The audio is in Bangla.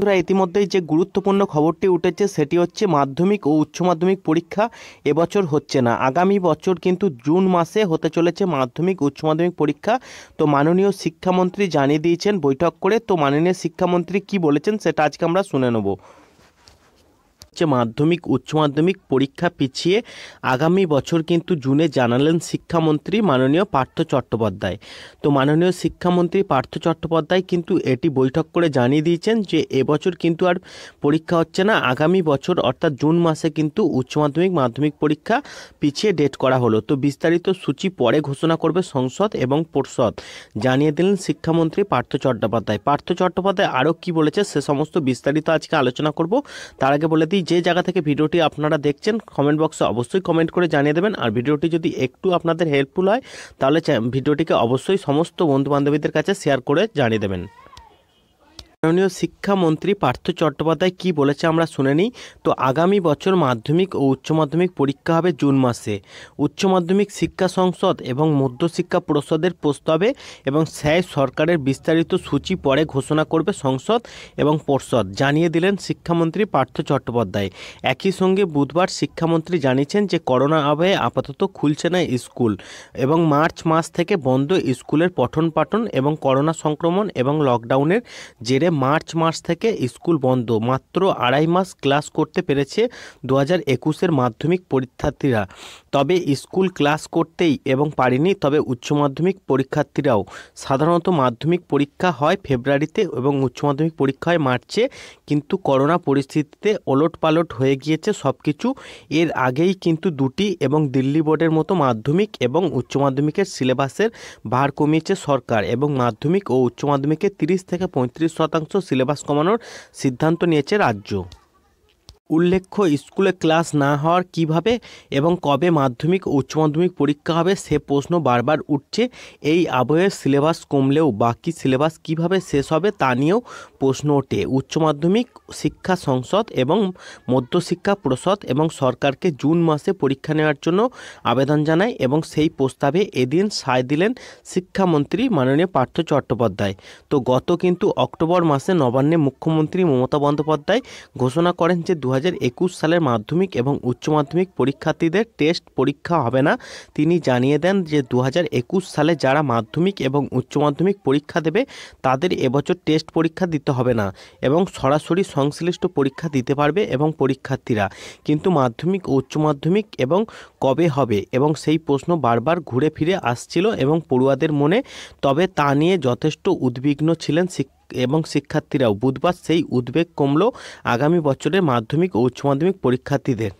বন্ধুরা ইতিমধ্যেই যে গুরুত্বপূর্ণ খবরটি উঠেছে সেটি হচ্ছে মাধ্যমিক ও উচ্চ মাধ্যমিক পরীক্ষা এবছর হচ্ছে না আগামী বছর কিন্তু জুন মাসে হতে চলেছে মাধ্যমিক উচ্চ মাধ্যমিক পরীক্ষা তো মাননীয় শিক্ষামন্ত্রী জানিয়ে দিয়েছেন বৈঠক করে তো মাননীয় শিক্ষামন্ত্রী কি বলেছেন সেটা আজকে আমরা শুনে নেব হচ্ছে মাধ্যমিক উচ্চ মাধ্যমিক পরীক্ষা পিছিয়ে আগামী বছর কিন্তু জুনে জানালেন শিক্ষামন্ত্রী মাননীয় পার্থ চট্টোপাধ্যায় তো মাননীয় শিক্ষামন্ত্রী পার্থ চট্টোপাধ্যায় কিন্তু এটি বৈঠক করে জানিয়ে দিয়েছেন যে এবছর কিন্তু আর পরীক্ষা হচ্ছে না আগামী বছর অর্থাৎ জুন মাসে কিন্তু উচ্চ মাধ্যমিক মাধ্যমিক পরীক্ষা পিছিয়ে ডেট করা হলো তো বিস্তারিত সূচি পরে ঘোষণা করবে সংসদ এবং পর্ষদ জানিয়ে দিলেন শিক্ষামন্ত্রী পার্থ চট্টোপাধ্যায় পার্থ চট্টোপাধ্যায় আরও কি বলেছে সে সমস্ত বিস্তারিত আজকে আলোচনা করব তার আগে বলে দিই যে জায়গা থেকে ভিডিওটি আপনারা দেখছেন কমেন্ট বক্সে অবশ্যই কমেন্ট করে জানিয়ে দেবেন আর ভিডিওটি যদি একটু আপনাদের হেল্পফুল হয় তাহলে ভিডিওটিকে অবশ্যই সমস্ত বন্ধুবান্ধবীদের কাছে শেয়ার করে জানিয়ে দেবেন মাননীয় শিক্ষামন্ত্রী পার্থ চট্টোপাধ্যায় কি বলেছে আমরা শুনে নিই তো আগামী বছর মাধ্যমিক ও উচ্চ মাধ্যমিক পরীক্ষা হবে জুন মাসে উচ্চ মাধ্যমিক শিক্ষা সংসদ এবং মধ্যশিক্ষা পরিষদের প্রস্তাবে এবং স্যায় সরকারের বিস্তারিত সূচি পরে ঘোষণা করবে সংসদ এবং পর্ষদ জানিয়ে দিলেন শিক্ষামন্ত্রী পার্থ চট্টোপাধ্যায় একই সঙ্গে বুধবার শিক্ষামন্ত্রী জানিয়েছেন যে করোনা আবহে আপাতত খুলছে না স্কুল এবং মার্চ মাস থেকে বন্ধ স্কুলের পঠন পাঠন এবং করোনা সংক্রমণ এবং লকডাউনের জেরে মার্চ মাস থেকে স্কুল বন্ধ মাত্র আড়াই মাস ক্লাস করতে পেরেছে দু হাজার একুশের মাধ্যমিক পরীক্ষার্থীরা তবে স্কুল ক্লাস করতেই এবং পারেনি তবে উচ্চ মাধ্যমিক পরীক্ষার্থীরাও সাধারণত মাধ্যমিক পরীক্ষা হয় ফেব্রুয়ারিতে এবং উচ্চ মাধ্যমিক পরীক্ষা হয় মার্চে কিন্তু করোনা পরিস্থিতিতে ওলট পালট হয়ে গিয়েছে সব কিছু এর আগেই কিন্তু দুটি এবং দিল্লি বোর্ডের মতো মাধ্যমিক এবং উচ্চ মাধ্যমিকের সিলেবাসের ভার কমিয়েছে সরকার এবং মাধ্যমিক ও উচ্চ মাধ্যমিকে তিরিশ থেকে পঁয়ত্রিশ শতাংশ শতাংশ সিলেবাস কমানোর সিদ্ধান্ত নিয়েছে রাজ্য উল্লেখ্য স্কুলে ক্লাস না হওয়ার কিভাবে এবং কবে মাধ্যমিক উচ্চ মাধ্যমিক পরীক্ষা হবে সে প্রশ্ন বারবার উঠছে এই আবহে সিলেবাস কমলেও বাকি সিলেবাস কিভাবে শেষ হবে তা নিয়েও প্রশ্ন ওঠে উচ্চ মাধ্যমিক শিক্ষা সংসদ এবং মধ্যশিক্ষা পরিষদ এবং সরকারকে জুন মাসে পরীক্ষা নেওয়ার জন্য আবেদন জানায় এবং সেই প্রস্তাবে এদিন সায় দিলেন শিক্ষামন্ত্রী মাননীয় পার্থ চট্টোপাধ্যায় তো গত কিন্তু অক্টোবর মাসে নবান্নে মুখ্যমন্ত্রী মমতা বন্দ্যোপাধ্যায় ঘোষণা করেন যে দু হাজার একুশ সালের মাধ্যমিক এবং উচ্চ মাধ্যমিক পরীক্ষার্থীদের টেস্ট পরীক্ষা হবে না তিনি জানিয়ে দেন যে দু সালে যারা মাধ্যমিক এবং উচ্চ মাধ্যমিক পরীক্ষা দেবে তাদের এবছর টেস্ট পরীক্ষা দিতে হবে না এবং সরাসরি সংশ্লিষ্ট পরীক্ষা দিতে পারবে এবং পরীক্ষার্থীরা কিন্তু মাধ্যমিক ও উচ্চ মাধ্যমিক এবং কবে হবে এবং সেই প্রশ্ন বারবার ঘুরে ফিরে আসছিল এবং পড়ুয়াদের মনে তবে তা নিয়ে যথেষ্ট উদ্বিগ্ন ছিলেন শিক্ষক এবং শিক্ষার্থীরাও বুধবার সেই উদ্বেগ কমল আগামী বছরের মাধ্যমিক ও উচ্চ মাধ্যমিক পরীক্ষার্থীদের